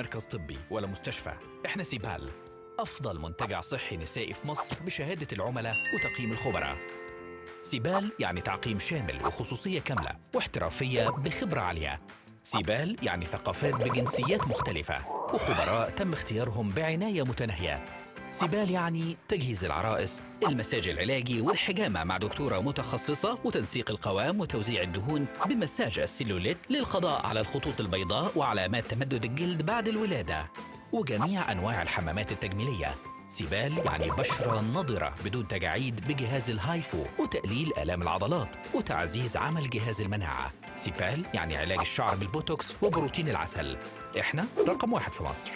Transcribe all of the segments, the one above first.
مركز طبي ولا مستشفى احنا سيبال أفضل منتجع صحي نسائي في مصر بشهادة العملاء وتقييم الخبراء سيبال يعني تعقيم شامل وخصوصية كاملة واحترافية بخبرة عالية سيبال يعني ثقافات بجنسيات مختلفة وخبراء تم اختيارهم بعناية متناهية سبال يعني تجهيز العرائس المساج العلاجي والحجامة مع دكتورة متخصصة وتنسيق القوام وتوزيع الدهون بمساج السلوليت للقضاء على الخطوط البيضاء وعلامات تمدد الجلد بعد الولادة وجميع أنواع الحمامات التجميلية سبال يعني بشرة نضرة بدون تجاعيد بجهاز الهايفو وتقليل آلام العضلات وتعزيز عمل جهاز المناعة سبال يعني علاج الشعر بالبوتوكس وبروتين العسل احنا رقم واحد في مصر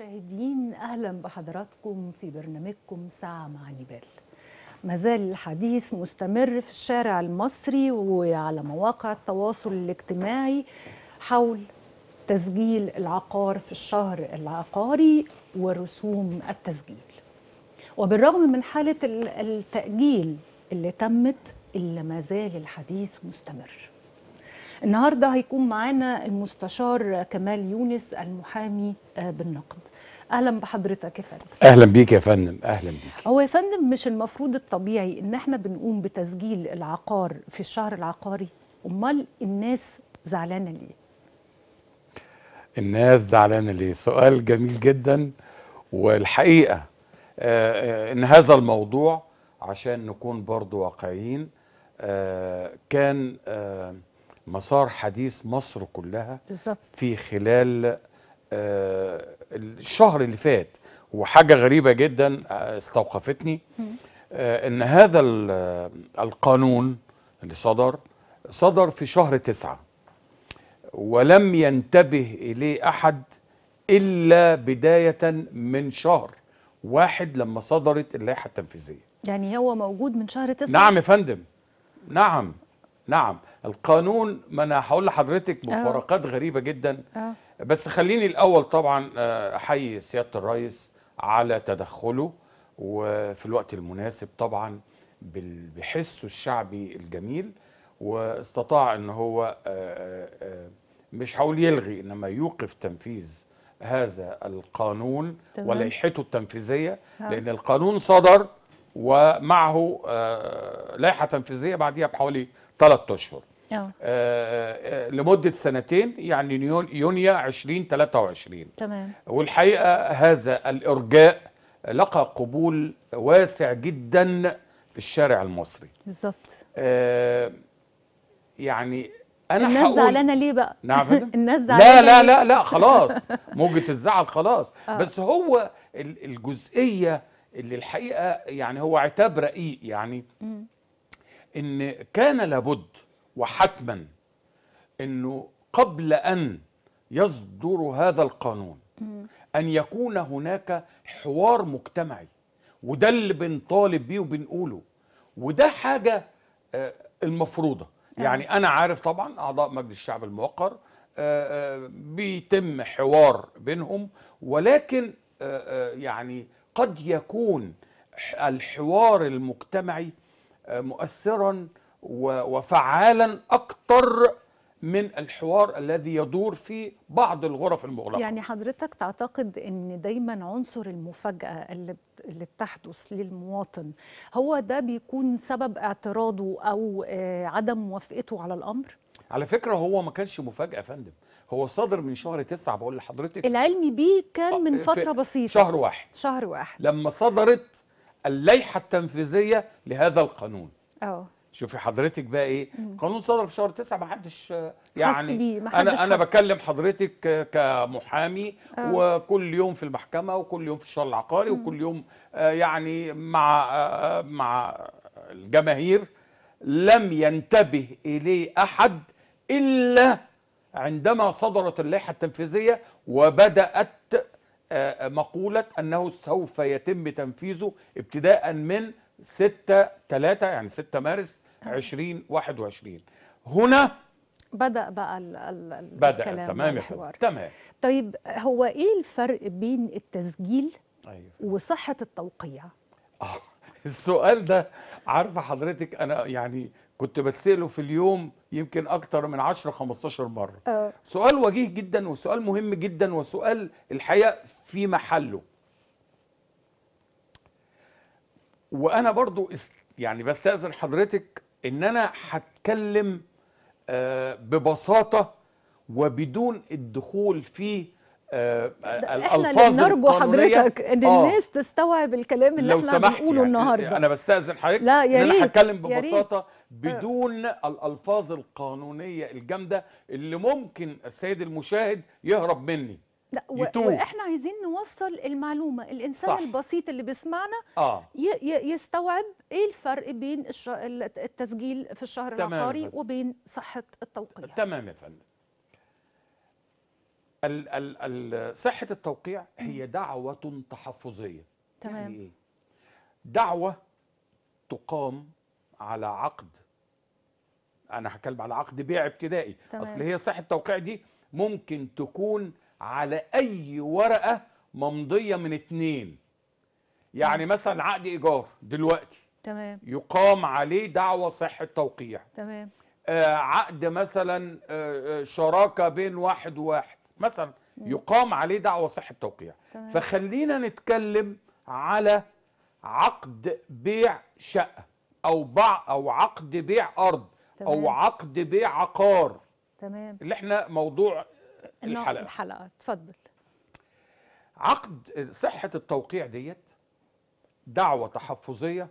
المشاهدين أهلا بحضراتكم في برنامجكم ساعة مع نيبال مازال الحديث مستمر في الشارع المصري وعلى مواقع التواصل الاجتماعي حول تسجيل العقار في الشهر العقاري ورسوم التسجيل وبالرغم من حالة التأجيل اللي تمت إلا ما زال الحديث مستمر النهارده هيكون معانا المستشار كمال يونس المحامي آه، بالنقد اهلا بحضرتك يا فندم اهلا بيك يا فندم اهلا بيك هو يا فندم مش المفروض الطبيعي ان احنا بنقوم بتسجيل العقار في الشهر العقاري امال الناس زعلانه ليه الناس زعلانه ليه سؤال جميل جدا والحقيقه آه، آه، ان هذا الموضوع عشان نكون برضو واقعيين كان مسار حديث مصر كلها بالزبط. في خلال آه الشهر اللي فات وحاجة غريبة جدا آه، استوقفتني آه ان هذا آه، القانون اللي صدر صدر في شهر تسعة ولم ينتبه إليه أحد إلا بداية من شهر واحد لما صدرت اللائحة التنفيذية يعني هو موجود من شهر تسعة نعم يا فندم نعم نعم القانون ما انا هقول لحضرتك آه. مفارقات غريبه جدا أوه. بس خليني الاول طبعا آه، احيي سياده الرئيس على تدخله وفي الوقت المناسب طبعا بحسه الشعبي الجميل واستطاع ان هو آه، مش هقول يلغي انما يوقف تنفيذ هذا القانون ولائحته التنفيذيه لان القانون صدر ومعه لائحه تنفيذيه بعديها بحوالي ثلاث اشهر آه. آه،, آه،, آه. لمده سنتين يعني يونيو 2023 تمام والحقيقه هذا الارجاء لقى قبول واسع جدا في الشارع المصري بالظبط آه يعني انا الناس زعلانه ليه بقى؟ نعم الناس زعلانه لا لا لا لا خلاص موجه الزعل خلاص آه. بس هو الجزئيه اللي الحقيقه يعني هو عتاب رقيق يعني م. ان كان لابد وحتما انه قبل ان يصدر هذا القانون ان يكون هناك حوار مجتمعي وده اللي بنطالب بيه وبنقوله وده حاجه آه، المفروضه آه. يعني انا عارف طبعا اعضاء مجلس الشعب الموقر آه، بيتم حوار بينهم ولكن يعني قد يكون الحوار المجتمعي مؤثرا وفعالا اكثر من الحوار الذي يدور في بعض الغرف المغلقه يعني حضرتك تعتقد ان دايما عنصر المفاجاه اللي اللي بتحدث للمواطن هو ده بيكون سبب اعتراضه او آه، عدم موافقته على الامر على فكره هو ما كانش مفاجاه يا فندم هو صادر من شهر تسعة بقول لحضرتك العلمي بيه كان آه، من فتره بسيطه شهر واحد شهر واحد لما صدرت اللائحه التنفيذيه لهذا القانون اه شوفي حضرتك بقى ايه قانون صدر في شهر 9 ما حدش آه، يعني بيه حدش انا حس. انا بكلم حضرتك كمحامي أوه. وكل يوم في المحكمه وكل يوم في الشهر العقاري مم. وكل يوم آه، يعني مع آه، مع الجماهير لم ينتبه اليه احد الا عندما صدرت اللائحه التنفيذيه وبدات آه، آه، مقولة أنه سوف يتم تنفيذه ابتداء من 6 3 يعني 6 مارس 2021 هنا بدأ بقى ال ال ال بدأ الكلام تمام الحوار. تمام طيب هو ايه الفرق بين التسجيل أيوة. وصحة التوقيع؟ آه السؤال ده عارفة حضرتك أنا يعني كنت بتسأله في اليوم يمكن أكتر من 10 15 مرة أه. سؤال وجيه جدا وسؤال مهم جدا وسؤال الحقيقة في محله وانا برضو يعني بستاذن حضرتك ان انا هتكلم آه، ببساطه وبدون الدخول في آه، آه، الالفاظ احنا نرجو حضرتك ان آه الناس تستوعب الكلام اللي احنا بنقوله يعني النهارده انا بستاذن حضرتك لا يا ريت انا هتكلم ببساطه بدون الالفاظ القانونيه الجامده اللي ممكن السيد المشاهد يهرب مني لا و... واحنا عايزين نوصل المعلومه الانسان صح. البسيط اللي بيسمعنا آه. ي... يستوعب ايه الفرق بين الش... التسجيل في الشهر العقاري وبين صحه التوقيع تمام يا فندم ال... ال... ال... صحه التوقيع هي دعوه تحفظيه تمام يعني إيه؟ دعوه تقام على عقد انا هتكلم على عقد بيع ابتدائي تمام. اصل هي صحه التوقيع دي ممكن تكون على اي ورقه ممضيه من اتنين يعني مثلا عقد ايجار دلوقتي تمام يقام عليه دعوه صحه توقيع تمام آه عقد مثلا آه, آه، شراكه بين واحد وواحد مثلا يقام عليه دعوه صحه توقيع تمام. فخلينا نتكلم على عقد بيع شقه او بع او عقد بيع ارض تمام. او عقد بيع عقار تمام اللي احنا موضوع الحلقه الحلقه تفضل عقد صحه التوقيع ديت دعوه تحفظيه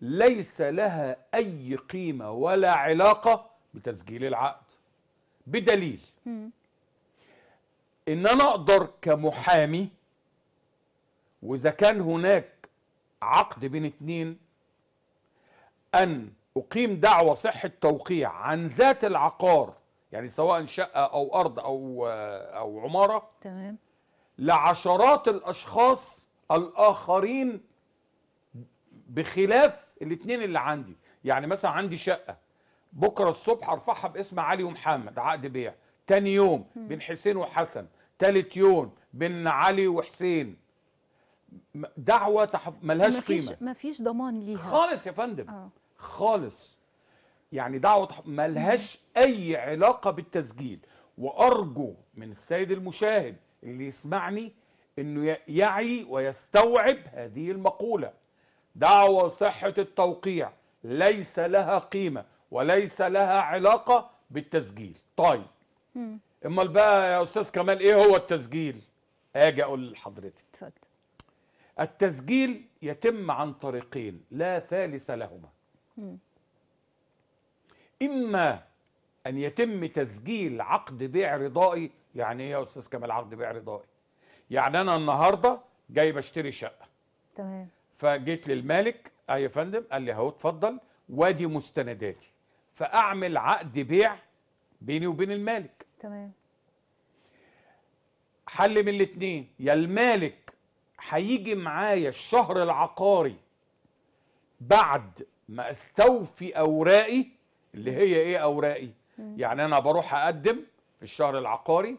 ليس لها اي قيمه ولا علاقه بتسجيل العقد بدليل ان انا اقدر كمحامي واذا كان هناك عقد بين اتنين ان اقيم دعوه صحه توقيع عن ذات العقار يعني سواء شقه او ارض او او عماره تمام لعشرات الاشخاص الاخرين بخلاف الاثنين اللي عندي يعني مثلا عندي شقه بكره الصبح ارفعها باسم علي ومحمد عقد بيع تاني يوم بين حسين وحسن تالت يوم بين علي وحسين دعوه تحف... ملهاش مفيش قيمه مفيش ضمان ليها خالص يا فندم آه. خالص يعني دعوه ملهاش اي علاقه بالتسجيل وارجو من السيد المشاهد اللي يسمعني انه يعي ويستوعب هذه المقوله دعوه صحه التوقيع ليس لها قيمه وليس لها علاقه بالتسجيل طيب امال بقى يا استاذ كمال ايه هو التسجيل اجي اقول لحضرتك اتفضل التسجيل يتم عن طريقين لا ثالث لهما مم. إما أن يتم تسجيل عقد بيع رضائي يعني إيه يا أستاذ كمال عقد بيع رضائي؟ يعني أنا النهاردة جاي بشتري شقة تمام فجيت للمالك أه يا فندم قال لي أهو اتفضل وادي مستنداتي فأعمل عقد بيع بيني وبين المالك تمام حل من الاتنين يا المالك هيجي معايا الشهر العقاري بعد ما استوفي اوراقي اللي هي ايه اوراقي يعني انا بروح اقدم في الشهر العقاري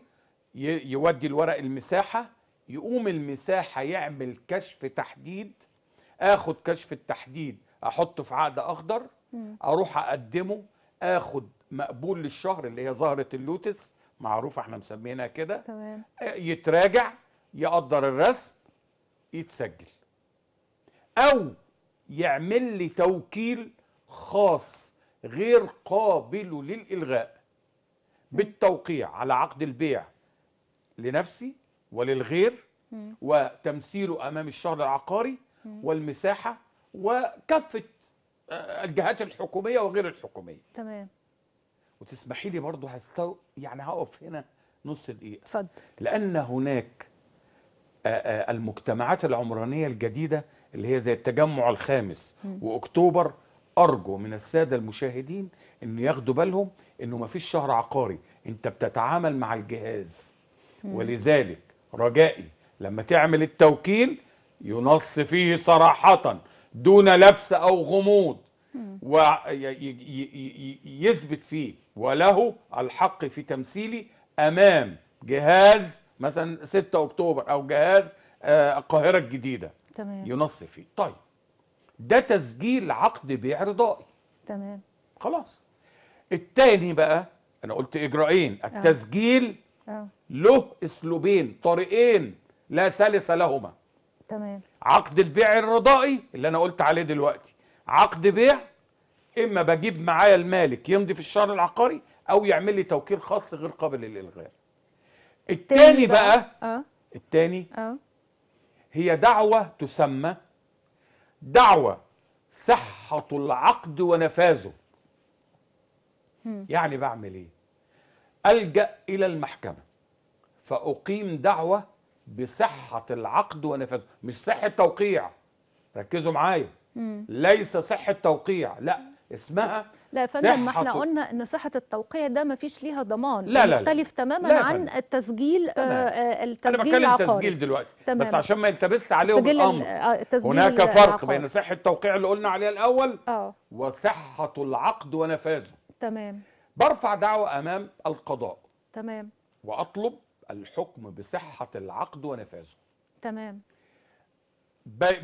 يودي الورق المساحه يقوم المساحه يعمل كشف تحديد اخد كشف التحديد احطه في عقد اخضر اروح اقدمه اخد مقبول للشهر اللي هي زهره اللوتس معروفه احنا مسمينها كده تمام آه، يتراجع يقدر الرسم يتسجل او يعمل لي توكيل خاص غير قابل للإلغاء بالتوقيع على عقد البيع لنفسي وللغير وتمثيله أمام الشهر العقاري والمساحة وكافة آه، الجهات الحكومية وغير الحكومية تمام وتسمحي لي برضه هستو يعني هقف هنا نص دقيقة اتفضل لأن هناك آه، آه، المجتمعات العمرانية الجديدة اللي هي زي التجمع الخامس وأكتوبر ارجو من الساده المشاهدين ان ياخدوا بالهم انه ما فيش شهر عقاري انت بتتعامل مع الجهاز ولذلك رجائي لما تعمل التوكيل ينص فيه صراحه دون لبس او غموض ويثبت فيه وله الحق في تمثيلي امام جهاز مثلا 6 اكتوبر او جهاز آه، القاهره الجديده تمام ينص فيه طيب ده تسجيل عقد بيع رضائي تمام خلاص التاني بقى انا قلت اجراءين آه. التسجيل أه. له اسلوبين طريقين لا ثالث لهما تمام عقد البيع الرضائي اللي انا قلت عليه دلوقتي عقد بيع اما بجيب معايا المالك يمضي في الشهر العقاري او يعمل لي توكيل خاص غير قابل للالغاء التاني بقى, بقى. أه. التاني أه. هي دعوه تسمى دعوة صحة العقد ونفاذه يعني بعمل ايه ألجأ إلى المحكمة فأقيم دعوة بصحة العقد ونفاذه مش صحة توقيع ركزوا معايا ليس صحة توقيع لا اسمها لا يا فندم ما احنا قلنا ان صحه التوقيع ده ما فيش ليها ضمان لا لا مختلف تماما لا عن التسجيل آه, آه، التسجيل انا بتكلم تسجيل دلوقتي تمام. بس عشان ما يلتبس عليهم الامر آه، هناك فرق العقار. بين صحه التوقيع اللي قلنا عليها الاول آه. وصحه العقد ونفاذه تمام برفع دعوه امام القضاء تمام واطلب الحكم بصحه العقد ونفاذه تمام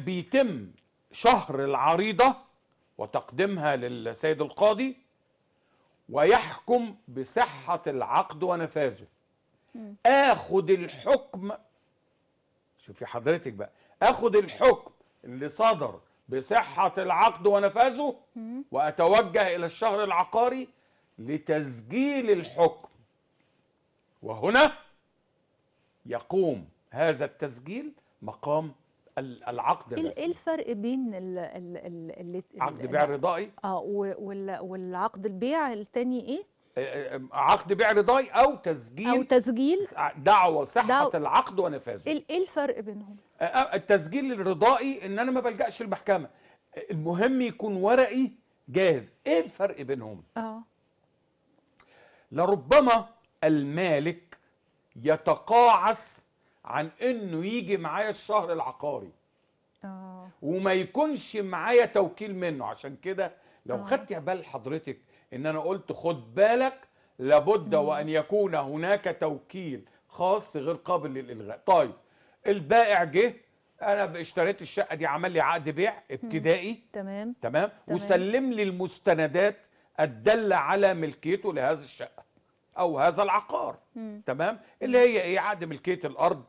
بيتم شهر العريضه وتقديمها للسيد القاضي ويحكم بصحة العقد ونفاذه اخد الحكم شوفي حضرتك بقى اخد الحكم اللي صدر بصحة العقد ونفاذه واتوجه الى الشهر العقاري لتسجيل الحكم وهنا يقوم هذا التسجيل مقام العقد ايه الفرق بين ال ال ال ال عقد بيع رضائي اه والعقد البيع الثاني ايه آه، آه، عقد بيع رضائي او تسجيل او تسجيل دعوه صحه دعو العقد ونفاذه ايه الفرق بينهم آه، التسجيل الرضائي ان انا ما بلجاش المحكمه المهم يكون ورقي جاهز ايه الفرق بينهم اه لربما المالك يتقاعس عن انه يجي معايا الشهر العقاري أوه. وما يكونش معايا توكيل منه عشان كده لو أوه. خدت بال حضرتك ان انا قلت خد بالك لابد مم. وان يكون هناك توكيل خاص غير قابل للالغاء طيب البائع جه انا اشتريت الشقه دي عمل لي عقد بيع ابتدائي تمام تمام وسلم لي المستندات الداله على ملكيته لهذه الشقه او هذا العقار م. تمام اللي هي ايه عقد ملكيه الارض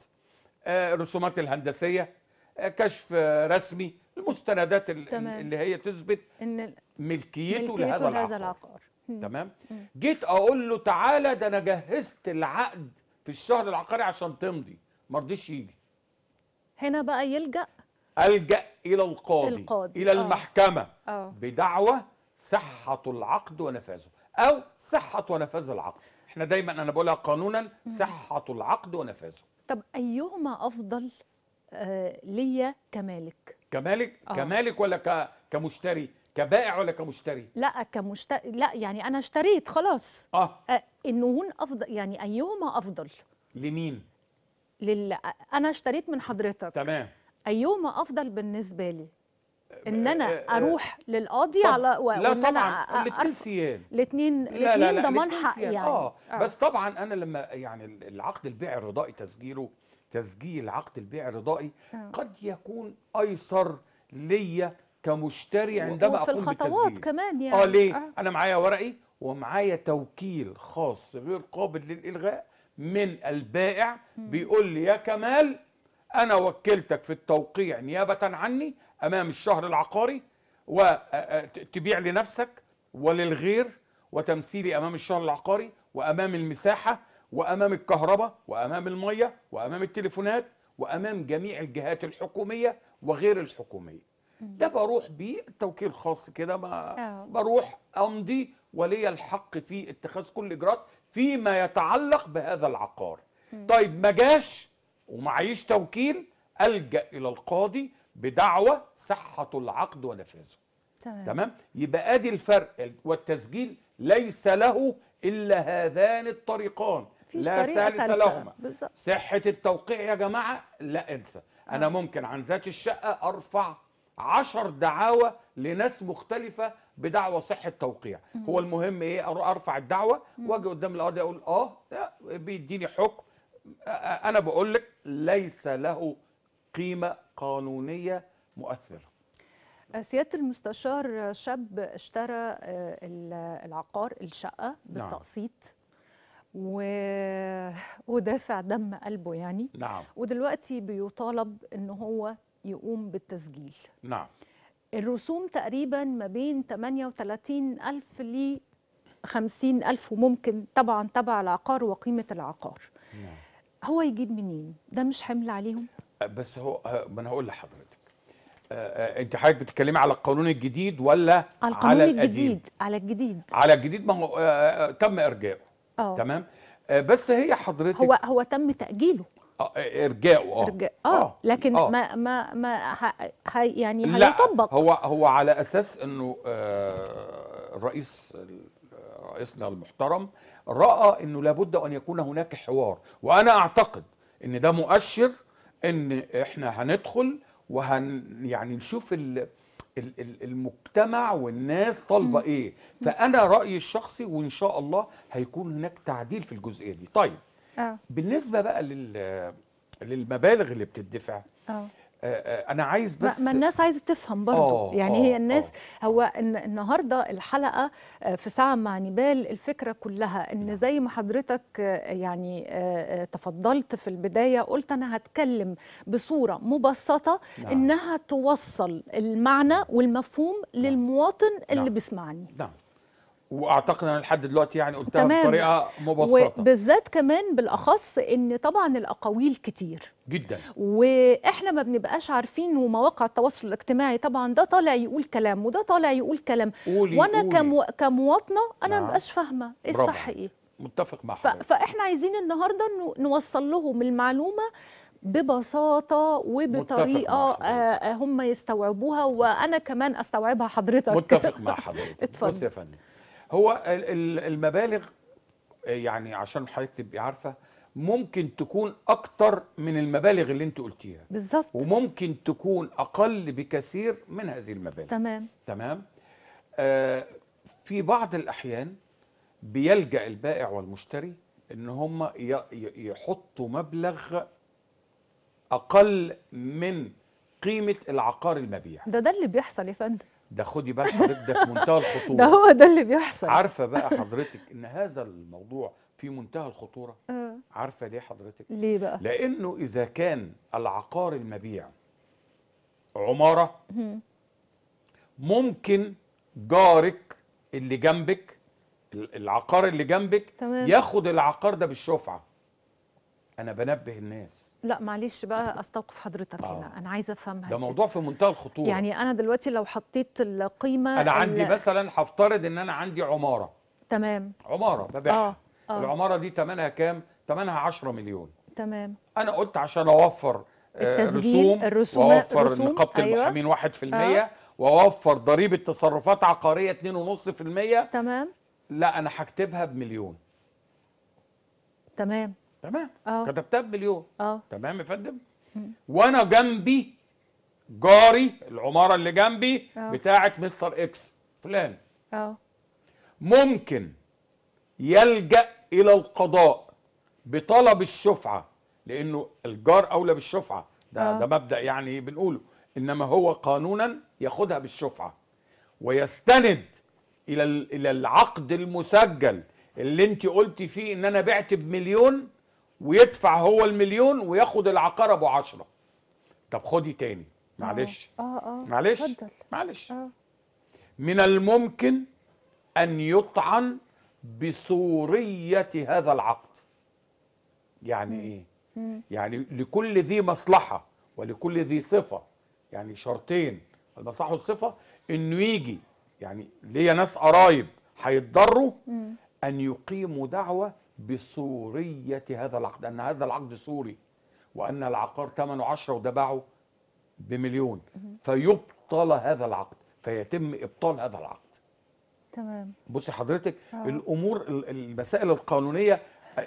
آه الرسومات الهندسيه آه كشف آه رسمي المستندات اللي هي تثبت ان ملكيته, ملكيته لهذا العقار, العقار. تمام جيت اقول له تعالى ده انا جهزت العقد في الشهر العقاري عشان تمضي ما رضيش يجي هنا بقى يلجا الجا الى القاضي, القاضي. الى أوه. المحكمه أوه. آه. بدعوه صحه العقد ونفاذه او صحه ونفاذ العقد احنا دايما انا بقولها قانونا صحه العقد ونفاذه طب ايهما افضل آه ليا كمالك كمالك آه. كمالك ولا ك... كمشتري كبائع ولا كمشتري لا كمشتري لا يعني انا اشتريت خلاص اه, آه انه هون افضل يعني ايهما افضل لمين لل... انا اشتريت من حضرتك تمام ايهما افضل بالنسبه لي ان انا آه، آه، اروح للقاضي على و... لا طبعا الاثنين الاثنين الاثنين ضمان حق يعني آه. اه بس طبعا انا لما يعني العقد البيع الرضائي تسجيله تسجيل عقد البيع الرضائي آه. قد يكون ايسر ليا كمشتري عندما اقوم بالتسجيل الخطوات كمان يعني اه ليه؟ آه. انا معايا ورقي ومعايا توكيل خاص غير قابل للالغاء من البائع بيقول لي يا كمال انا وكلتك في التوقيع نيابه عني امام الشهر العقاري وتبيع آه، آه، لنفسك وللغير وتمثيلي امام الشهر العقاري وامام المساحه وامام الكهرباء وامام الميه وامام التليفونات وامام جميع الجهات الحكوميه وغير الحكوميه ده بروح بيه توكيل خاص كده آه. بروح امضي ولي الحق في اتخاذ كل اجراءات فيما يتعلق بهذا العقار طيب ما جاش ومعيش توكيل الجا الى القاضي بدعوى صحه العقد ونفاذه تمام. تمام يبقى ادي الفرق والتسجيل ليس له الا هذان الطريقان لا ثالث لهما صحه التوقيع يا جماعه لا انسى آه. انا ممكن عن ذات الشقه ارفع عشر دعاوى لناس مختلفة بدعوى صحة توقيع مم. هو المهم ايه ارفع الدعوة واجي قدام القاضي اقول اه بيديني حكم انا بقول لك ليس له قيمه قانونيه مؤثره سياده المستشار شاب اشترى آه، العقار الشقه نعم. بالتقسيط و... ودافع دم قلبه يعني نعم ودلوقتي بيطالب ان هو يقوم بالتسجيل نعم الرسوم تقريبا ما بين 38 ألف ل 50 ألف وممكن طبعا تبع العقار وقيمة العقار نعم. هو يجيب منين؟ ده مش حمل عليهم؟ بس هو ما انا هقول لحضرتك آه، آه، انت حضرتك بتتكلمي على القانون الجديد ولا على القانون على الجديد على الجديد على الجديد ما هو آه، تم ارجاؤه اه تمام بس هي حضرتك هو هو تم تاجيله ارجاؤه اه إرجاء. آه, لكن أوه. ما ما ما هي يعني هيطبق هو هو على اساس انه الرئيس رئيسنا المحترم راى انه لابد ان يكون هناك حوار وانا اعتقد ان ده مؤشر ان احنا هندخل وهن يعني نشوف ال المجتمع والناس طالبه ايه فانا رايي الشخصي وان شاء الله هيكون هناك تعديل في الجزئيه دي طيب أوه. بالنسبه بقى لل للمبالغ اللي بتدفع أوه. آه، آه، انا عايز بس ما الناس عايزه تفهم برضه آه، أوه يعني أوه هي الناس أوه هو النهارده الحلقه في ساعه مع نبال الفكره كلها ان نعم. زي ما حضرتك يعني تفضلت في البدايه قلت انا هتكلم بصوره مبسطه نعم. انها توصل المعنى نعم. والمفهوم نعم. للمواطن اللي نعم. بيسمعني نعم واعتقد انا لحد دلوقتي يعني قلتها تمام. بطريقه مبسطه وبالذات كمان بالاخص ان طبعا الاقاويل كتير جدا واحنا ما بنبقاش عارفين ومواقع التواصل الاجتماعي طبعا ده طالع يقول كلام وده طالع يقول كلام قولي وانا قولي. كمو... كمواطنه انا ما نعم. بقاش فاهمه ايه الصح ايه متفق مع حضرتك فاحنا عايزين النهارده نوصل لهم المعلومه ببساطه وبطريقه آه، آه، هم يستوعبوها وانا كمان استوعبها حضرتك متفق مع حضرتك اتفضل يا فندم هو المبالغ يعني عشان حضرتك تبقي عارفه ممكن تكون اكتر من المبالغ اللي انت قلتيها بالظبط وممكن تكون اقل بكثير من هذه المبالغ تمام تمام آه في بعض الاحيان بيلجا البائع والمشتري ان هم يحطوا مبلغ اقل من قيمه العقار المبيع ده ده اللي بيحصل يا فندم ده خدي بقى حضرتك ده في منتهى الخطوره ده هو ده اللي بيحصل عارفه بقى حضرتك ان هذا الموضوع في منتهى الخطوره أه. عارفه ليه حضرتك ليه بقى لانه اذا كان العقار المبيع عماره ممكن جارك اللي جنبك العقار اللي جنبك تمام. ياخد العقار ده بالشفعه انا بنبه الناس لا معلش بقى استوقف حضرتك آه. هنا انا عايزه افهمها ده موضوع في منتهى الخطوره يعني انا دلوقتي لو حطيت القيمه انا عندي مثلا هفترض ان انا عندي عماره تمام عماره ببيعها آه. آه. العماره دي ثمنها كام ثمنها 10 مليون تمام انا قلت عشان اوفر آه، التسجيل الرسوم واوفر نقابه أيوة. المحامين 1% آه. واوفر ضريبه تصرفات عقاريه 2.5% تمام لا انا هكتبها بمليون تمام تمام أوه. كتبتها بمليون أوه. تمام يا فندم وانا جنبي جاري العماره اللي جنبي أوه. بتاعه مستر اكس فلان أوه. ممكن يلجا الى القضاء بطلب الشفعه لانه الجار اولى بالشفعه ده أوه. ده مبدا يعني بنقوله انما هو قانونا ياخدها بالشفعه ويستند الى الى العقد المسجل اللي انت قلتي فيه ان انا بعت بمليون ويدفع هو المليون وياخد العقار ابو عشرة طب خدي تاني معلش آه آه, آه. معلش فضل. معلش آه. من الممكن ان يطعن بصورية هذا العقد يعني مم. ايه مم. يعني لكل ذي مصلحة ولكل ذي صفة يعني شرطين المصلحة والصفة انه يجي يعني ليا ناس قرايب هيتضروا ان يقيموا دعوة بصورية هذا العقد أن هذا العقد سوري وأن العقار ثمنه 10 وده باعه بمليون فيبطل هذا العقد فيتم إبطال هذا العقد تمام بصي حضرتك أوه. الأمور المسائل القانونية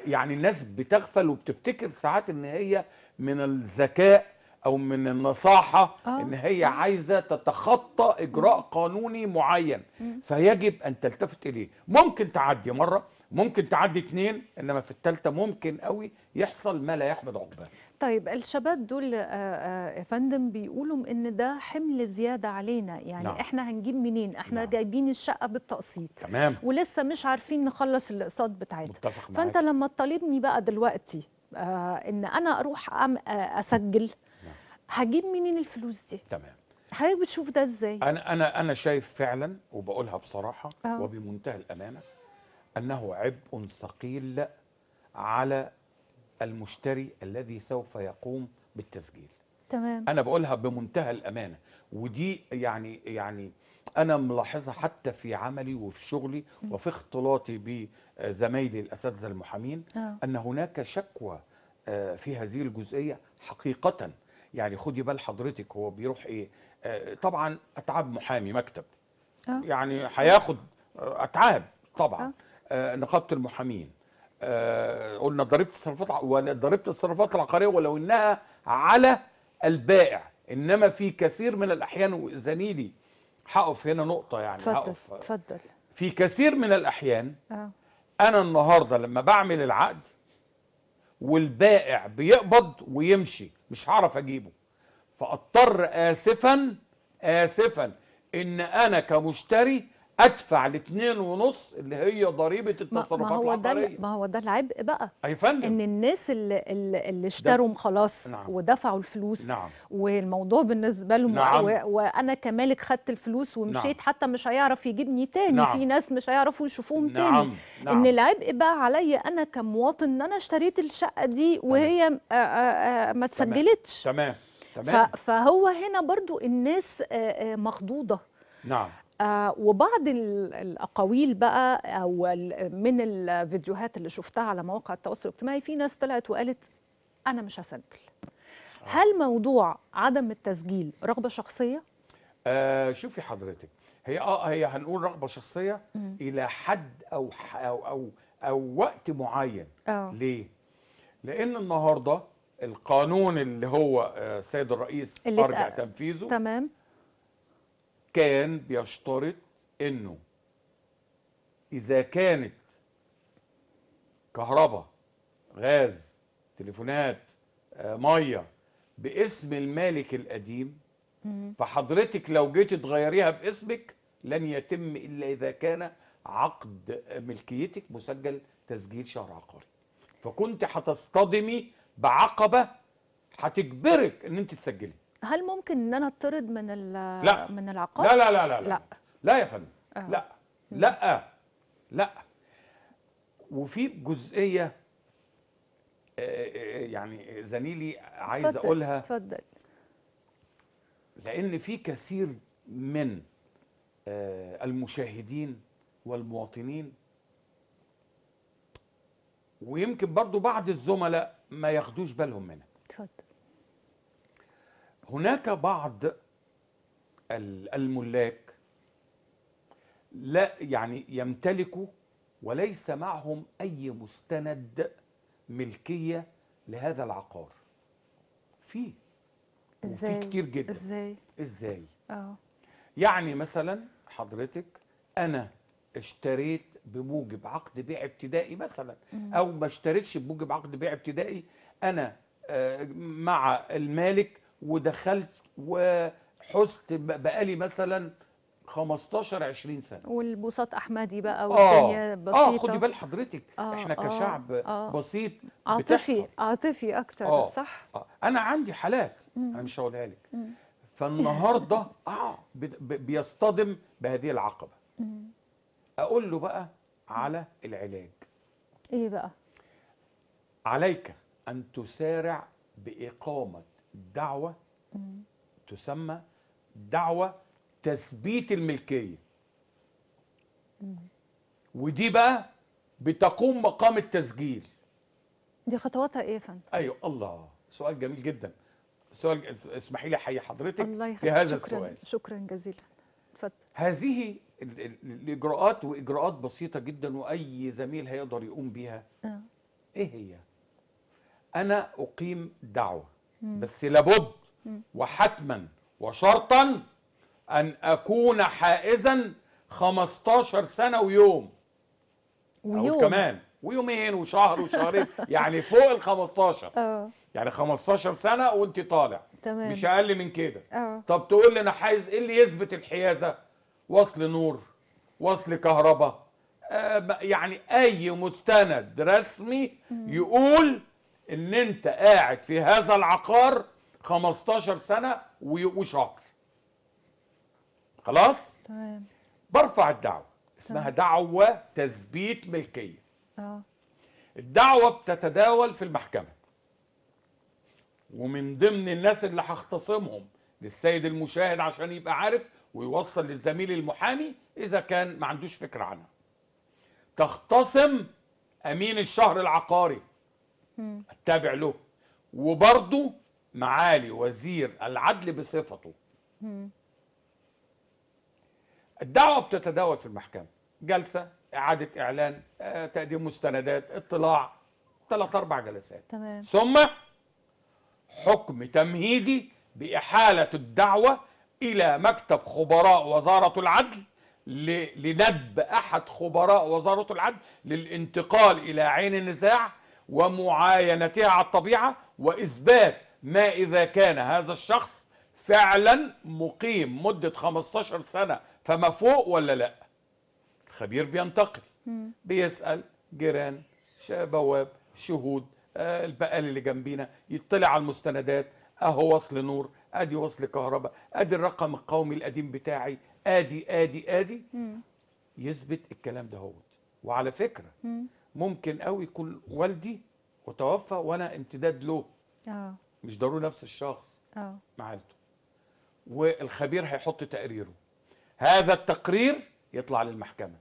يعني الناس بتغفل وبتفتكر ساعات ان هي من الذكاء او من النصاحه أوه. ان هي آه. عايزه تتخطى اجراء قانوني معين فيجب ان تلتفت اليه ممكن تعدي مره ممكن تعدي اثنين انما في الثالثه ممكن قوي يحصل ما لا يحمد عقباه طيب الشباب دول آه، آه، يا فندم بيقولوا ان ده حمل زياده علينا يعني نعم. احنا هنجيب منين احنا نعم. جايبين الشقه بالتقسيط تمام. ولسه مش عارفين نخلص الاقساط بتاعتنا متفق معاك. فانت لما تطالبني بقى دلوقتي آه، ان انا اروح أم اسجل نعم. هجيب منين الفلوس دي تمام حضرتك بتشوف ده ازاي انا انا انا شايف فعلا وبقولها بصراحه آه. وبمنتهى الامانه انه عبء ثقيل على المشتري الذي سوف يقوم بالتسجيل تمام انا بقولها بمنتهى الامانه ودي يعني يعني انا ملاحظها حتى في عملي وفي شغلي وفي اختلاطي بزمايلي الاساتذه المحامين آه. ان هناك شكوى آه، في هذه الجزئيه حقيقه يعني خدي بال حضرتك هو بيروح ايه آه، طبعا اتعاب محامي مكتب يعني هياخد اتعاب طبعا آه، نقابه المحامين آه، قلنا ضريبه التصرفات ضريبه التصرفات العقاريه ولو انها على البائع انما في كثير من الاحيان واذني لي هقف هنا نقطه يعني اتفضل اتفضل في كثير من الاحيان آه. انا النهارده لما بعمل العقد والبائع بيقبض ويمشي مش هعرف اجيبه فاضطر اسفا اسفا ان انا كمشتري ادفع الاثنين ونص اللي هي ضريبه التصرفات ما هو ده ما هو ده العبء بقى أي فندم ان الناس اللي اللي اشتروا خلاص نعم. ودفعوا الفلوس نعم. والموضوع بالنسبه لهم نعم. و... وانا كمالك خدت الفلوس ومشيت نعم. حتى مش هيعرف يجيبني تاني نعم. في ناس مش هيعرفوا يشوفوهم نعم. تاني نعم. ان العبء بقى عليا انا كمواطن ان انا اشتريت الشقه دي وهي تمام. آآ آه، آآ آه، آه، ما اتسجلتش تمام تمام, تمام. فهو هنا برضو الناس مخضوضه نعم آه، وبعض الاقاويل بقى او من الفيديوهات اللي شفتها على مواقع التواصل الاجتماعي في ناس طلعت وقالت انا مش هسجل آه. هل موضوع عدم التسجيل رغبه شخصيه آه شوفي حضرتك هي اه هي هنقول رغبه شخصيه مم. الى حد او او او, أو وقت معين آه. ليه لان النهارده القانون اللي هو آه، السيد الرئيس اللي ارجع تنفيذه تمام كان بيشترط انه اذا كانت كهرباء غاز تليفونات آه، ميه باسم المالك القديم فحضرتك لو جيتي تغيريها باسمك لن يتم الا اذا كان عقد ملكيتك مسجل تسجيل شهر عقاري فكنت هتصطدمي بعقبه هتجبرك ان انت تسجلي هل ممكن ان انا اطرد من لا. من العقار؟ لا لا لا لا لا لا, لا يا فندم آه. لا لا لا وفي جزئيه آه، آه، آه، يعني زميلي عايز تفضل. اقولها اتفضل لان في كثير من المشاهدين والمواطنين ويمكن برضو بعض الزملاء ما ياخدوش بالهم منها اتفضل هناك بعض الملاك لا يعني يمتلكوا وليس معهم أي مستند ملكية لهذا العقار فيه ازاي كتير جدا ازاي ازاي اه يعني مثلا حضرتك انا اشتريت بموجب عقد بيع ابتدائي مثلا او ما اشتريتش بموجب عقد بيع ابتدائي انا آه، مع المالك ودخلت وحست بقالي مثلا 15 20 سنه والبساط احمدي بقى آه. والدنيا بسيطه اه خدي بال حضرتك آه احنا آه، كشعب آه بسيط عاطفي عاطفي اكتر آه صح آه انا عندي حالات انا مش هقولها لك فالنهارده اه بيصطدم بهذه العقبه اقول له بقى على العلاج ايه بقى عليك ان تسارع باقامه دعوة تسمى دعوة تثبيت الملكية ودي بقى بتقوم مقام التسجيل دي خطواتها ايه يا فندم؟ ايوه الله سؤال جميل جدا سؤال اسمحي لي احيي حضرتك الله في هذا شكرا السؤال شكرا جزيلا اتفضل هذه الاجراءات واجراءات بسيطه جدا واي زميل هيقدر يقوم بيها أه. ايه هي انا اقيم دعوه بس لابد وحتما وشرطا ان اكون حائزا 15 سنه ويوم ويوم كمان ويومين وشهر وشهرين يعني فوق ال 15 اه يعني 15 سنه وانت طالع تمام مش اقل من كده اه طب تقول لي انا حايز ايه اللي يثبت الحيازه وصل نور وصل كهرباء آه يعني اي مستند رسمي يقول ان انت قاعد في هذا العقار 15 سنه وشهر خلاص تمام برفع الدعوه اسمها دعوه تثبيت ملكيه اه الدعوه بتتداول في المحكمه ومن ضمن الناس اللي هختصمهم للسيد المشاهد عشان يبقى عارف ويوصل للزميل المحامي اذا كان ما عندوش فكره عنها تختصم امين الشهر العقاري التابع له وبرضه معالي وزير العدل بصفته الدعوة بتتداول في المحكمة جلسة إعادة إعلان آه، تقديم مستندات اطلاع ثلاث أربع جلسات تمام. ثم حكم تمهيدي بإحالة الدعوة إلى مكتب خبراء وزارة العدل لندب أحد خبراء وزارة العدل للانتقال إلى عين النزاع ومعاينتها على الطبيعة وإثبات ما إذا كان هذا الشخص فعلا مقيم مدة 15 سنة فما فوق ولا لا الخبير بينتقل بيسأل جيران بواب شهود آه، البقال اللي جنبينا يطلع على المستندات اهو وصل نور ادي وصل كهرباء ادي الرقم القومي القديم بتاعي ادي ادي ادي مم. يثبت الكلام ده هو وعلى فكره مم. ممكن قوي يكون والدي وتوفى وانا امتداد له اه مش ضروري نفس الشخص اه مع والخبير هيحط تقريره هذا التقرير يطلع للمحكمه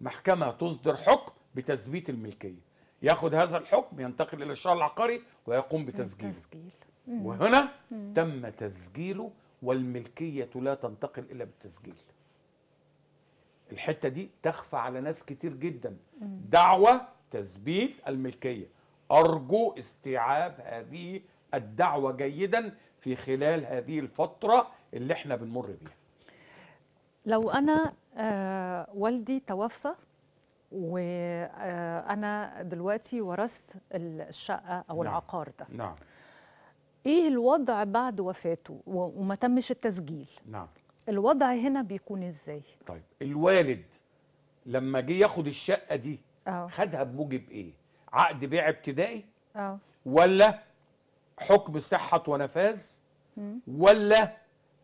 محكمه تصدر حكم بتثبيت الملكيه ياخد هذا الحكم ينتقل الى الشرع العقاري ويقوم بتسجيله التسجيل. وهنا مم. تم تسجيله والملكيه لا تنتقل الا بالتسجيل الحته دي تخفى على ناس كتير جدا مم. دعوه تثبيت الملكية أرجو استيعاب هذه الدعوة جيدا في خلال هذه الفترة اللي احنا بنمر بيها لو أنا آه والدي توفى وأنا دلوقتي ورثت الشقة أو نعم. العقار ده نعم ايه الوضع بعد وفاته وما تمش التسجيل نعم الوضع هنا بيكون ازاي طيب الوالد لما جه ياخد الشقه دي أوه. خدها بموجب ايه عقد بيع ابتدائي أوه. ولا حكم صحه ونفاذ ولا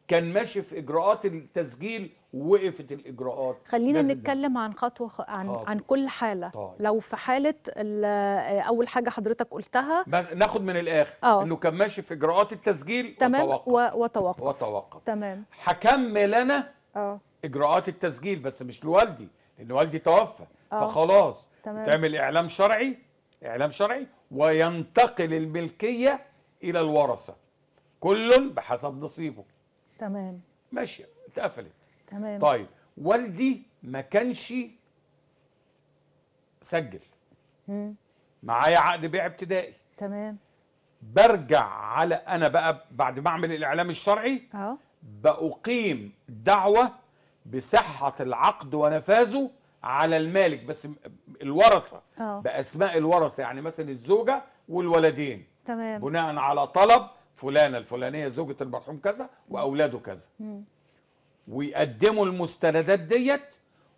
كان ماشي في اجراءات التسجيل وقفت الاجراءات خلينا نتكلم عن خطوه خ... عن طيب. عن كل حاله طيب. لو في حاله اول حاجه حضرتك قلتها ناخد من الاخر أوه. انه كان ماشي في اجراءات التسجيل تمام وتوقف و... وتوقف. وتوقف تمام هكمل انا اه اجراءات التسجيل بس مش لوالدي لان والدي توفى أوه. فخلاص تمام. تعمل اعلام شرعي اعلام شرعي وينتقل الملكيه الى الورثه كل بحسب نصيبه تمام ماشيه اتقفلت تمام طيب والدي ما كانش سجل امم معايا عقد بيع ابتدائي تمام برجع على انا بقى بعد ما اعمل الاعلام الشرعي اه باقيم دعوه بصحه العقد ونفاذه على المالك بس الورثه أوه. باسماء الورثه يعني مثلا الزوجه والولدين تمام بناء على طلب فلانه الفلانيه زوجه المرحوم كذا واولاده كذا مم. ويقدموا المستندات ديت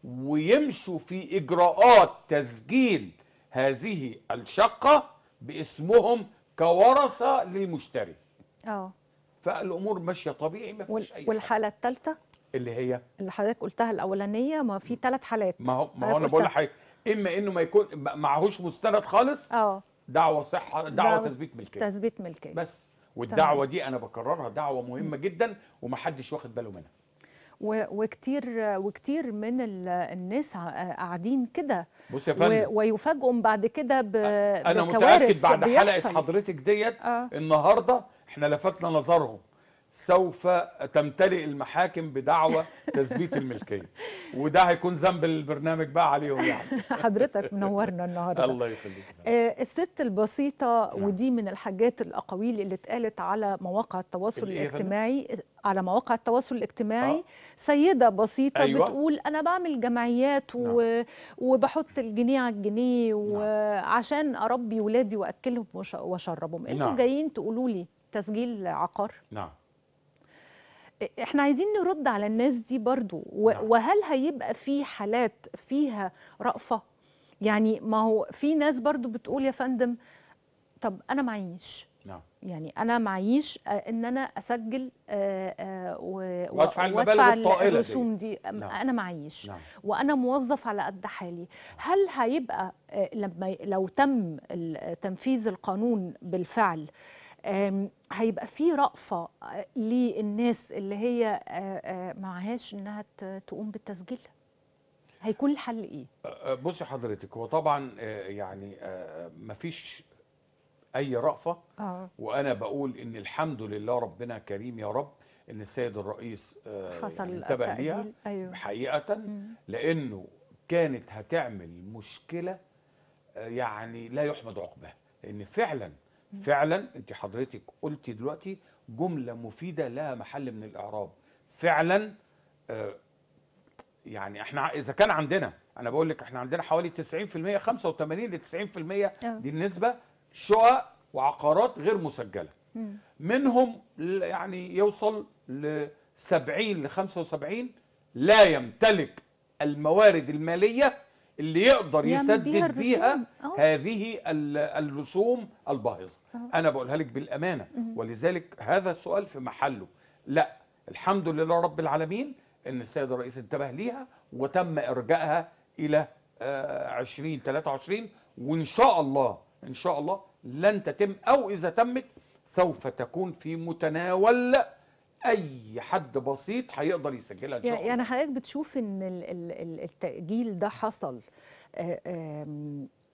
ويمشوا في اجراءات تسجيل هذه الشقه باسمهم كورثه للمشتري اه فالامور ماشيه طبيعي ما فيش اي والحاله الثالثه اللي هي اللي حضرتك قلتها الاولانيه ما في ثلاث حالات ما هو ما هو انا بقول لحضرتك اما انه ما يكون معهوش مستند خالص اه دعوه صحه دعوه تثبيت ملكيه تثبيت ملكيه بس والدعوه طبعا. دي انا بكررها دعوه مهمه جدا ومحدش واخد باله منها وكتير وكتير من الناس قاعدين كده بص يا فندم ويفاجئوا بعد كده بكوارث انا متاكد بعد حلقه حضرتك ديت آه. النهارده احنا لفتنا نظرهم سوف تمتلئ المحاكم بدعوى تثبيت الملكيه وده هيكون ذنب البرنامج بقى عليهم يعني حضرتك منورنا النهارده الله يخليك آه، الست البسيطه نعم. ودي من الحاجات الاقاويل اللي اتقالت على مواقع التواصل الاجتماعي على مواقع التواصل الاجتماعي آه. سيدة بسيطة أيوة. بتقول أنا بعمل جمعيات نعم. و... وبحط الجنيه على الجنيه نعم. وعشان أربي ولادي وأكلهم وشربهم أنتوا نعم. جايين تقولوا لي تسجيل عقار نعم احنا عايزين نرد على الناس دي برضو نعم. وهل هيبقى في حالات فيها رأفة يعني ما هو في ناس برضو بتقول يا فندم طب انا معيش نعم يعني انا معيش آه، ان انا اسجل آه، آه، وادفع وادفع الرسوم دي, نعم. انا معيش نعم. وانا موظف على قد حالي نعم. هل هيبقى لما لو تم تنفيذ القانون بالفعل هيبقى في رأفة آه، للناس اللي هي آه، آه، معهاش انها تقوم بالتسجيل هيكون الحل ايه بصي حضرتك هو طبعا يعني مفيش اي رأفة آه. وانا بقول ان الحمد لله ربنا كريم يا رب ان السيد الرئيس حصل يعني انتبه ليها أيوه. حقيقة مم. لانه كانت هتعمل مشكلة يعني لا يحمد عقباها لان فعلا فعلا انت حضرتك قلتي دلوقتي جمله مفيده لها محل من الاعراب فعلا آه، يعني احنا اذا كان عندنا انا بقول لك احنا عندنا حوالي 90% 85 ل 90% آه. دي النسبه شقق وعقارات غير مسجله منهم يعني يوصل ل 70 ل 75 لا يمتلك الموارد الماليه اللي يقدر يسدد بيها, بيها هذه الرسوم الباهظه انا بقولها لك بالامانه ولذلك هذا السؤال في محله لا الحمد لله رب العالمين ان السيد الرئيس انتبه ليها وتم ارجائها الى 23 آه، وان شاء الله ان شاء الله لن تتم او اذا تمت سوف تكون في متناول اي حد بسيط هيقدر يسجلها ان شاء يعني الله يعني حضرتك بتشوف ان التاجيل ده حصل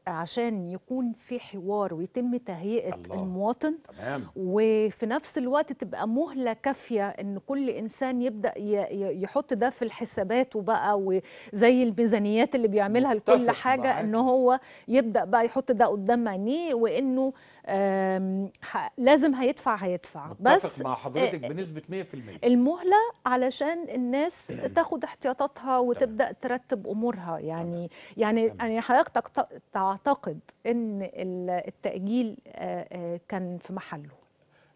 عشان يكون في حوار ويتم تهيئه الله. المواطن تمام. وفي نفس الوقت تبقى مهله كافيه ان كل انسان يبدا يحط ده في الحسابات وبقى وزي الميزانيات اللي بيعملها لكل حاجه معاك. ان هو يبدا بقى يحط ده قدام عينيه وانه لازم هيدفع هيدفع متفق بس مع حضرتك بنسبه 100% المهله علشان الناس تاخد احتياطاتها وتبدا ترتب امورها يعني تمام. يعني تمام. يعني حضرتك اعتقد ان التاجيل آه، آه، كان في محله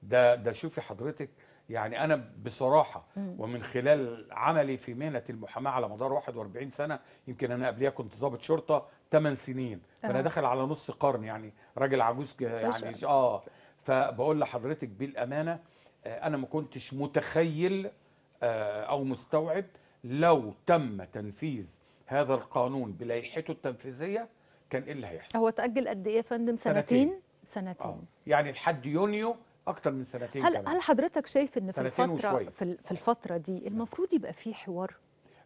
ده ده شوفي حضرتك يعني انا بصراحه ومن خلال عملي في مهنه المحاماه على مدار 41 سنه يمكن انا قبليها كنت ضابط شرطه 8 سنين فانا داخل على نص قرن يعني راجل عجوز يعني اه فبقول لحضرتك بالامانه آه، انا ما كنتش متخيل او مستوعب لو تم تنفيذ هذا القانون بلائحته التنفيذيه كان ايه اللي هيحصل هو تاجل قد ايه يا فندم سنتين سنتين, سنتين. آه. يعني لحد يونيو اكتر من سنتين هل كمان. هل حضرتك شايف ان في الفتره في, في الفتره دي المفروض يبقى في حوار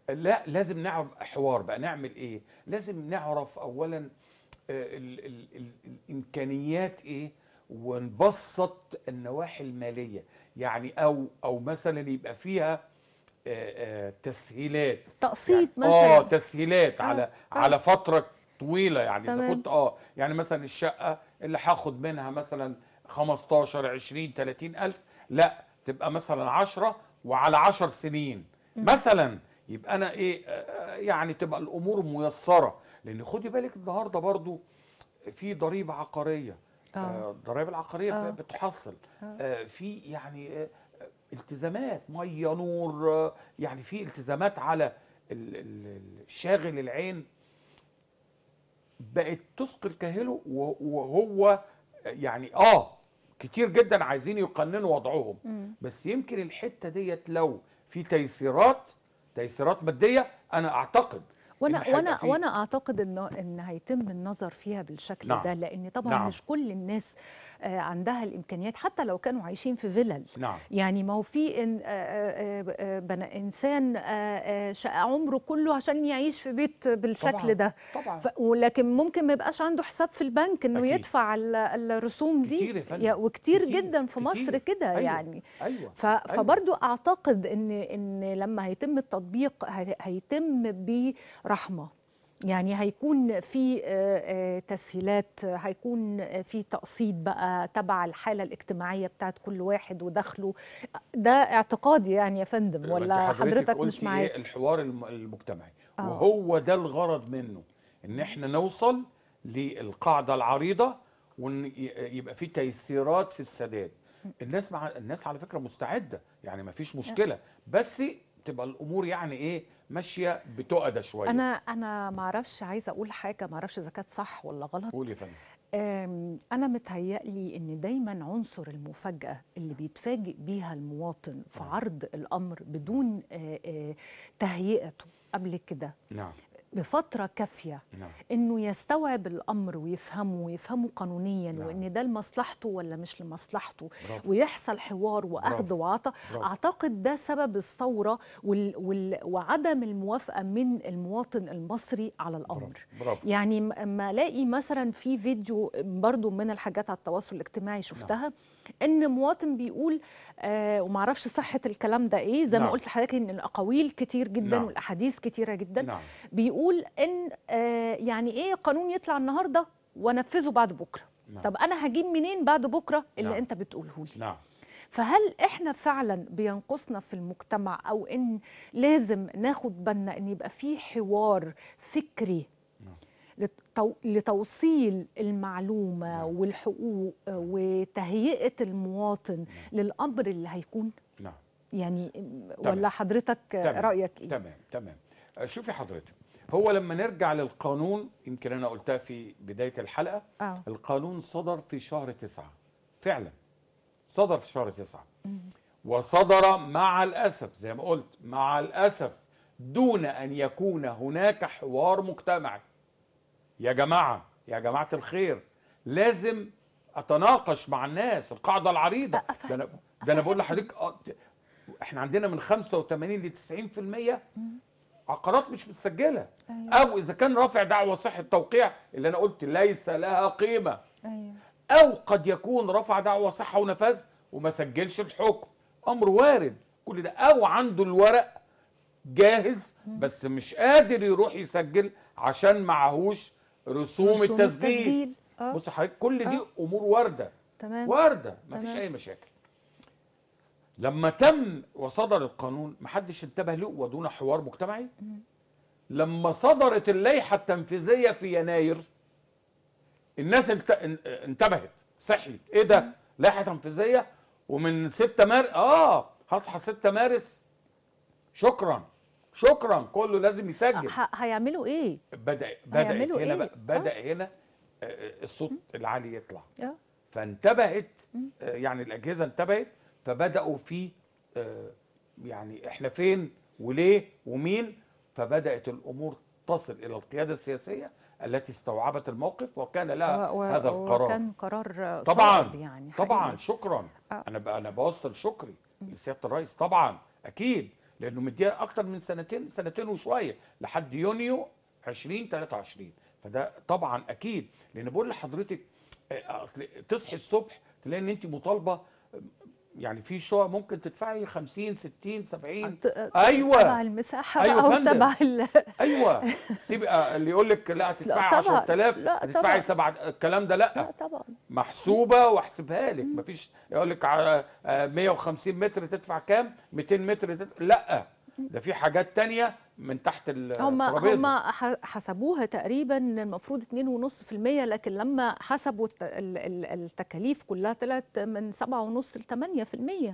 لا لازم نعرف حوار بقى نعمل ايه لازم نعرف اولا آه، ال ال ال الامكانيات ايه ونبسط النواحي الماليه يعني او او مثلا يبقى فيها آه، آه، تسهيلات تقسيط يعني مثلا اه تسهيلات على آه. على فتره طويله يعني اذا كنت اه يعني مثلا الشقه اللي هاخد منها مثلا 15 20 30 الف لا تبقى مثلا 10 وعلى 10 سنين م. مثلا يبقى انا ايه آه، آه، يعني تبقى الامور ميسره لان خدي بالك النهارده برضو في ضريبه عقاريه آه. الضرائب آه، العقاريه آه. بتحصل آه. في يعني التزامات ميه نور يعني في التزامات على الشاغل العين بقت تثقل كاهله وهو يعني اه كتير جدا عايزين يقننوا وضعهم مم. بس يمكن الحته ديت لو في تيسيرات تيسيرات ماديه انا اعتقد وانا وانا وانا اعتقد ان ان هيتم النظر فيها بالشكل نعم. ده لان طبعا نعم. مش كل الناس آه، عندها الامكانيات حتى لو كانوا عايشين في فلل نعم. يعني ما هو في إن آه، آه، انسان عمره كله عشان يعيش في بيت بالشكل طبعا. ده طبعا. ولكن ممكن ما يبقاش عنده حساب في البنك انه أكيد. يدفع الرسوم دي كتير يا وكتير كتير. جدا في كتير. مصر كده أيوة. يعني أيوة. أيوة. فبرضو اعتقد ان ان لما هيتم التطبيق هيتم برحمه يعني هيكون في آه، آه، تسهيلات هيكون في تقسيط بقى تبع الحاله الاجتماعيه بتاعت كل واحد ودخله ده اعتقادي يعني يا فندم ولا حضرتك, حضرتك مش إيه؟ معايا إيه الحوار المجتمعي آه. وهو ده الغرض منه ان احنا نوصل للقاعده العريضه وان يبقى في تيسيرات في السداد الناس مع الناس على فكره مستعده يعني ما فيش مشكله آه. بس تبقى الامور يعني ايه ماشيه بتقدة شويه انا انا ما اعرفش عايزه اقول حاجه ما اعرفش اذا كانت صح ولا غلط قولي فندم انا متهيألي ان دايما عنصر المفاجاه اللي بيتفاجئ بيها المواطن في آه. عرض الامر بدون آه، آه، تهيئته قبل كده نعم بفتره كافيه نعم. انه يستوعب الامر ويفهمه ويفهمه قانونيا نعم. وان ده لمصلحته ولا مش لمصلحته برافو. ويحصل حوار واخذ وعطاء اعتقد ده سبب الثوره وال... وال... وعدم الموافقه من المواطن المصري على الامر برافو. يعني ما الاقي مثلا في فيديو برضو من الحاجات على التواصل الاجتماعي شفتها نعم. ان مواطن بيقول آه ومعرفش صحه الكلام ده ايه زي نعم. ما قلت لحضرتك ان الاقاويل كتير جدا نعم. والاحاديث كتيره جدا نعم. بيقول ان آه يعني ايه قانون يطلع النهارده وانفذه بعد بكره نعم. طب انا هجيب منين بعد بكره اللي نعم. انت بتقوله لي نعم. فهل احنا فعلا بينقصنا في المجتمع او ان لازم ناخد بالنا ان يبقى في حوار فكري لتوصيل المعلومة نعم. والحقوق آه، وتهيئة المواطن نعم. للأمر اللي هيكون نعم يعني ولا تمام. حضرتك تمام. رأيك إيه؟ تمام تمام آه، شوفي حضرتك هو لما نرجع للقانون يمكن أنا قلتها في بداية الحلقة آه. القانون صدر في شهر تسعة فعلا صدر في شهر تسعة مم. وصدر مع الأسف زي ما قلت مع الأسف دون أن يكون هناك حوار مجتمعي يا جماعه يا جماعه الخير لازم اتناقش مع الناس القاعده العريضه ده انا ده انا بقول لحضرتك آه، احنا عندنا من 85 ل 90% عقارات مش متسجله أيوة. او اذا كان رافع دعوه صحه توقيع اللي انا قلت ليس لها قيمه أيوة. او قد يكون رفع دعوه صحه ونفذ وما سجلش الحكم امر وارد كل ده او عنده الورق جاهز بس مش قادر يروح يسجل عشان معهوش رسوم, رسوم التسجيل, التسجيل. آه. بص حضرتك كل دي آه. امور وارده تمام وارده مفيش اي مشاكل لما تم وصدر القانون محدش انتبه له ودون حوار مجتمعي لما صدرت اللائحه التنفيذيه في يناير الناس انتبهت صحيت ايه ده لائحه تنفيذيه ومن 6 مارس اه هصحى 6 مارس شكرا شكرا كله لازم يسجل هيعملوا ايه بدا إيه؟ آه. بدا هنا إيه؟ بدا آه. هنا آه، الصوت العالي يطلع آه. فانتبهت آه، يعني الاجهزه انتبهت فبداوا في يعني احنا فين وليه ومين فبدات الامور تصل الى القياده السياسيه التي استوعبت الموقف وكان لها و... هذا القرار وكان قرار طبعا يعني طبعا شكرا آه. انا ب... انا بوصل شكري لسياده الرئيس طبعا اكيد لانه مديها اكتر من سنتين سنتين وشويه لحد يونيو 2023 فده طبعا اكيد لان بقول لحضرتك آه، اصل تصحي الصبح تلاقي ان انت مطالبه يعني في شقق ممكن تدفعي 50 60 70 ايوه تبع المساحه أيوة او تبع ال... ايوه سيبي آه، اللي يقول لك لا هتدفعي 10000 هتدفعي 7 الكلام ده لا لا طبعا محسوبه واحسبها لك مفيش يقول لك 150 آه، متر تدفع كام 200 متر تدفع... لا ده في حاجات تانية من تحت هم هم حسبوها تقريبا المفروض 2.5% لكن لما حسبوا التكاليف كلها طلعت من 7.5 ل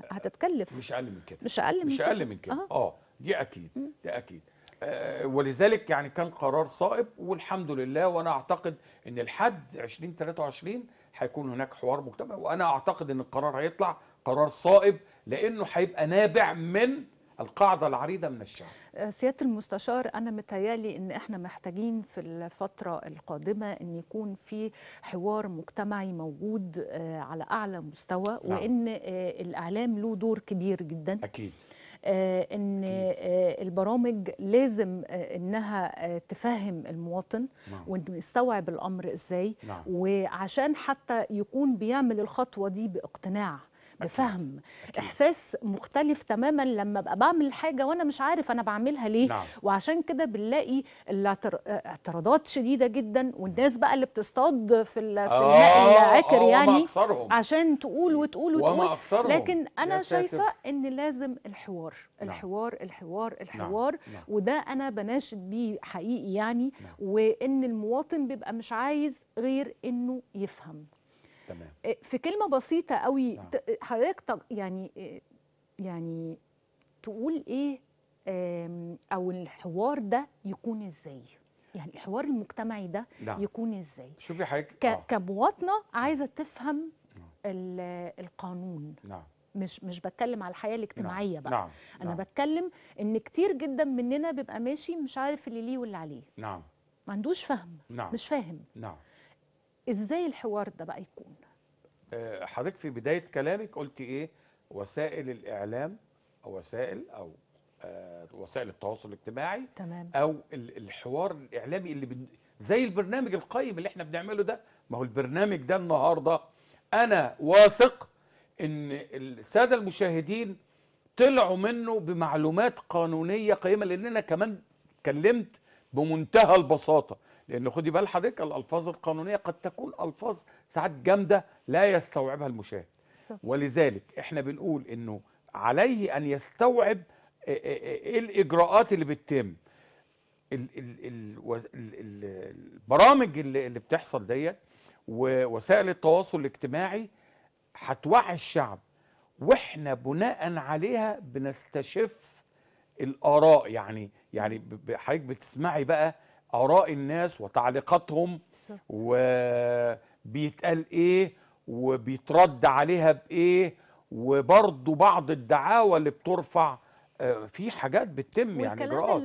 8% هتتكلف مش اقل من كده مش اقل من مش اقل من كده اه, آه. دي اكيد ده دي اكيد آه، ولذلك يعني كان قرار صائب والحمد لله وانا اعتقد ان لحد 2023 هيكون هناك حوار مجتمع وانا اعتقد ان القرار هيطلع قرار صائب لانه هيبقى نابع من القاعده العريضه من الشعب سياده المستشار انا متهيالي ان احنا محتاجين في الفتره القادمه ان يكون في حوار مجتمعي موجود آه، على اعلى مستوى نعم. وان آه، الاعلام له دور كبير جدا اكيد آه، ان البرامج لازم انها تفهم المواطن نعم. وانه يستوعب الامر ازاي نعم. وعشان حتى يكون بيعمل الخطوه دي باقتناع بفهم أكيد. احساس مختلف تماما لما ابقى بعمل حاجه وانا مش عارف انا بعملها ليه نعم. وعشان كده بنلاقي اعتراضات شديده جدا والناس بقى اللي بتصطاد في الماء آه، العكر آه، يعني أكثرهم. عشان تقول وتقول وتقول أكثرهم. لكن انا شايفه ان لازم الحوار نعم. الحوار نعم. الحوار الحوار نعم. وده انا بناشد بيه حقيقي يعني نعم. وان المواطن بيبقى مش عايز غير انه يفهم تمام. آه، في كلمه بسيطه قوي نعم. آه، حضرتك حضرتك يعني آه، يعني تقول ايه او الحوار ده يكون ازاي يعني الحوار المجتمعي ده نعم. يكون ازاي شوفي حضرتك ك... آه. كمواطنه عايزه نعم. تفهم نعم. القانون نعم مش مش بتكلم على الحياه الاجتماعيه نعم. بقى نعم. انا نعم. بتكلم ان كتير جدا مننا بيبقى ماشي مش عارف اللي ليه واللي عليه نعم ما عندوش فهم نعم. مش فاهم نعم ازاي الحوار ده بقى يكون آه، حضرتك في بدايه كلامك قلتي ايه وسائل الاعلام او وسائل او آه، وسائل التواصل الاجتماعي تمام. او الحوار الاعلامي اللي بن... زي البرنامج القيم اللي احنا بنعمله ده ما هو البرنامج ده النهارده انا واثق ان الساده المشاهدين طلعوا منه بمعلومات قانونيه قيمه لان انا كمان اتكلمت بمنتهى البساطه لان خدي بال حضرتك الالفاظ القانونيه قد تكون الفاظ ساعات جامده لا يستوعبها المشاهد ولذلك احنا بنقول انه عليه ان يستوعب ايه الاجراءات اللي بتتم البرامج اللي بتحصل ديت ووسائل التواصل الاجتماعي هتوعي الشعب واحنا بناء عليها بنستشف الاراء يعني يعني حضرتك بتسمعي بقى اراء الناس وتعليقاتهم وبيتقال ايه وبيترد عليها بايه وبرضه بعض الدعاوى اللي بترفع آه، في حاجات بتتم يعني اجراءات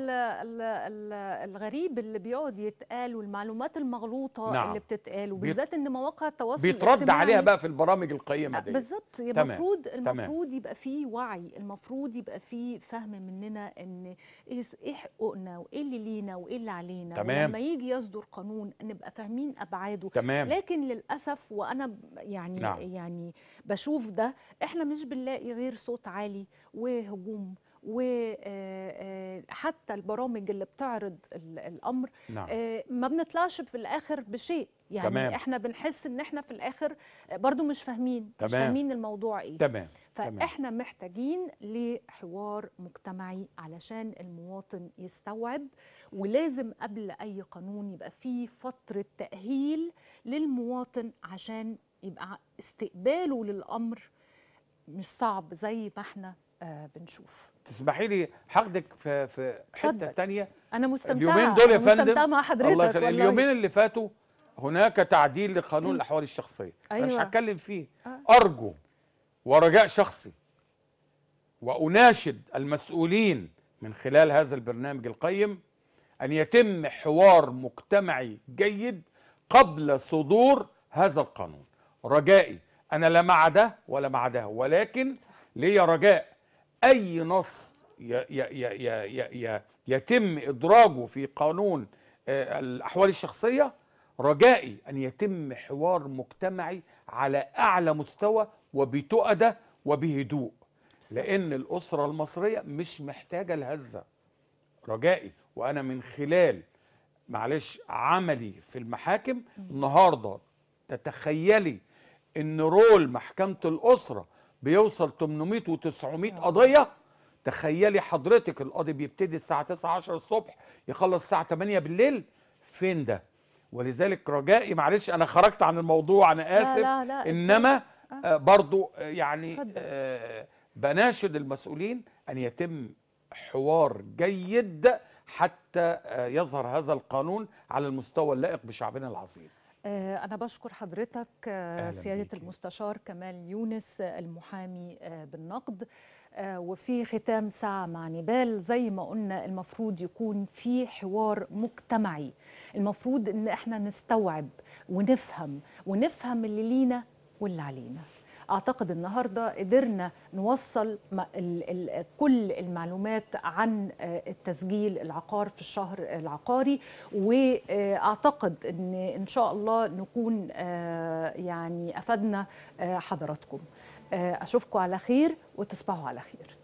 الغريب اللي بيقعد يتقال والمعلومات المغلوطه نعم. اللي بتتقال وبالذات ان مواقع التواصل بيترد عليها بقى في البرامج القيمه دي بالظبط المفروض المفروض يبقى في وعي المفروض يبقى في فهم مننا ان إيه, ايه حقوقنا وايه اللي لينا وايه اللي علينا تمام. ولما يجي يصدر قانون نبقى فاهمين ابعاده تمام. لكن للاسف وانا يعني نعم. يعني بشوف ده احنا مش بنلاقي غير صوت عالي وهجوم وحتى آه، آه، البرامج اللي بتعرض الامر نعم. آه، ما بنطلعش في الاخر بشيء يعني تمام. احنا بنحس ان احنا في الاخر برضو مش فاهمين تمام. مش فاهمين الموضوع ايه تمام فاحنا تمام. محتاجين لحوار مجتمعي علشان المواطن يستوعب ولازم قبل اي قانون يبقى في فتره تاهيل للمواطن عشان يبقى استقباله للامر مش صعب زي ما احنا آه، بنشوف تسمحي لي حقدك في في حته ثانيه انا مستمتعه اليومين دول يا فندم مع حضرتك الله اليومين اللي فاتوا هناك تعديل لقانون الاحوال الشخصيه أيوة. انا مش أيوة. هتكلم فيه آه. ارجو ورجاء شخصي واناشد المسؤولين من خلال هذا البرنامج القيم ان يتم حوار مجتمعي جيد قبل صدور هذا القانون رجائي انا لا مع ده ولا مع ده ولكن ليا رجاء اي نص يتم ادراجه في قانون آه، الاحوال الشخصيه رجائي ان يتم حوار مجتمعي على اعلى مستوى وبتؤده وبهدوء لان الاسره المصريه مش محتاجه الهزه رجائي وانا من خلال معلش عملي في المحاكم النهارده تتخيلي ان رول محكمه الاسره بيوصل 800 و900 آه. قضيه تخيلي حضرتك القاضي بيبتدي الساعه 9 10 الصبح يخلص الساعه 8 بالليل فين ده ولذلك رجائي معلش انا خرجت عن الموضوع انا اسف لا لا لا انما آه, آه، برضو آه، يعني آه بناشد المسؤولين ان يتم حوار جيد حتى يظهر هذا القانون على المستوى اللائق بشعبنا العظيم آه، أنا بشكر حضرتك آه، سيادة بيكي. المستشار كمال يونس المحامي آه، بالنقد وفي ختام ساعة مع نبال زي ما قلنا المفروض يكون في حوار مجتمعي المفروض إن إحنا نستوعب ونفهم ونفهم اللي لينا واللي علينا اعتقد النهارده قدرنا نوصل كل المعلومات عن آه، التسجيل العقار في الشهر العقاري واعتقد ان ان شاء الله نكون آه، يعني افدنا آه، حضراتكم اشوفكم على خير وتصبحوا على خير